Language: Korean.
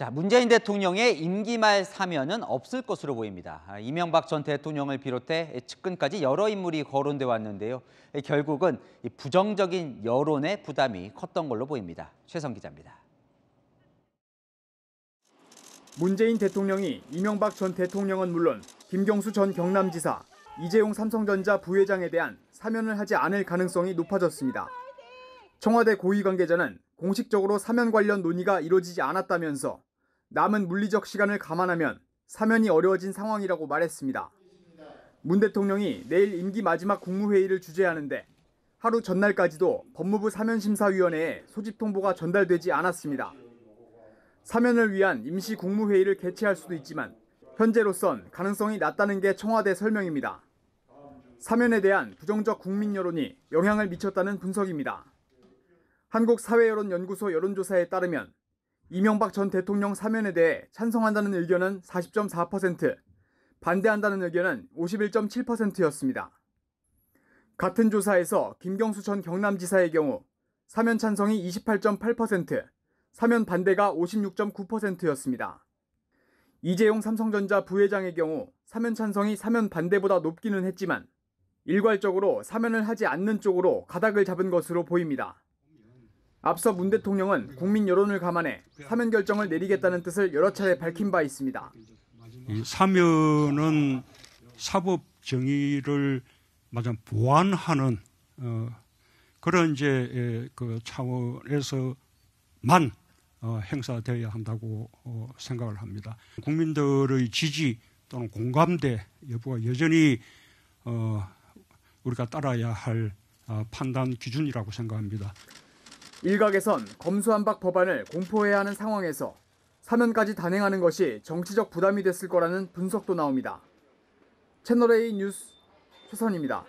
자, 문재인 대통령의 임기 말 사면은 없을 것으로 보입니다. 아, 이명박 전 대통령을 비롯해 측근까지 여러 인물이 거론돼 왔는데요. 결국은 부정적인 여론의 부담이 컸던 걸로 보입니다. 최성 기자입니다. 문재인 대통령이 이명박 전 대통령은 물론 김경수 전 경남지사, 이재용 삼성전자 부회장에 대한 사면을 하지 않을 가능성이 높아졌습니다. 청와대 고위 관계자는 공식적으로 사면 관련 논의가 이루어지지 않았다면서 남은 물리적 시간을 감안하면 사면이 어려워진 상황이라고 말했습니다. 문 대통령이 내일 임기 마지막 국무회의를 주재하는데 하루 전날까지도 법무부 사면심사위원회에 소집 통보가 전달되지 않았습니다. 사면을 위한 임시 국무회의를 개최할 수도 있지만 현재로선 가능성이 낮다는 게 청와대 설명입니다. 사면에 대한 부정적 국민 여론이 영향을 미쳤다는 분석입니다. 한국사회여론연구소 여론조사에 따르면 이명박 전 대통령 사면에 대해 찬성한다는 의견은 40.4%, 반대한다는 의견은 51.7%였습니다. 같은 조사에서 김경수 전 경남지사의 경우 사면 찬성이 28.8%, 사면 반대가 56.9%였습니다. 이재용 삼성전자 부회장의 경우 사면 찬성이 사면 반대보다 높기는 했지만 일괄적으로 사면을 하지 않는 쪽으로 가닥을 잡은 것으로 보입니다. 앞서 문 대통령은 국민 여론을 감안해 사면 결정을 내리겠다는 뜻을 여러 차례 밝힌 바 있습니다. 사면은 사법 정의를 맞아 보완하는 어, 그런 이제 예, 그 차원에서만 어, 행사되어야 한다고 어, 생각을 합니다. 국민들의 지지 또는 공감대 여부가 여전히 우리가 따라야 할 아, 판단 기준이라고 생각합니다. 일각에선 검수한박 법안을 공포해야 하는 상황에서 사면까지 단행하는 것이 정치적 부담이 됐을 거라는 분석도 나옵니다. 채널A 뉴스 최선입니다.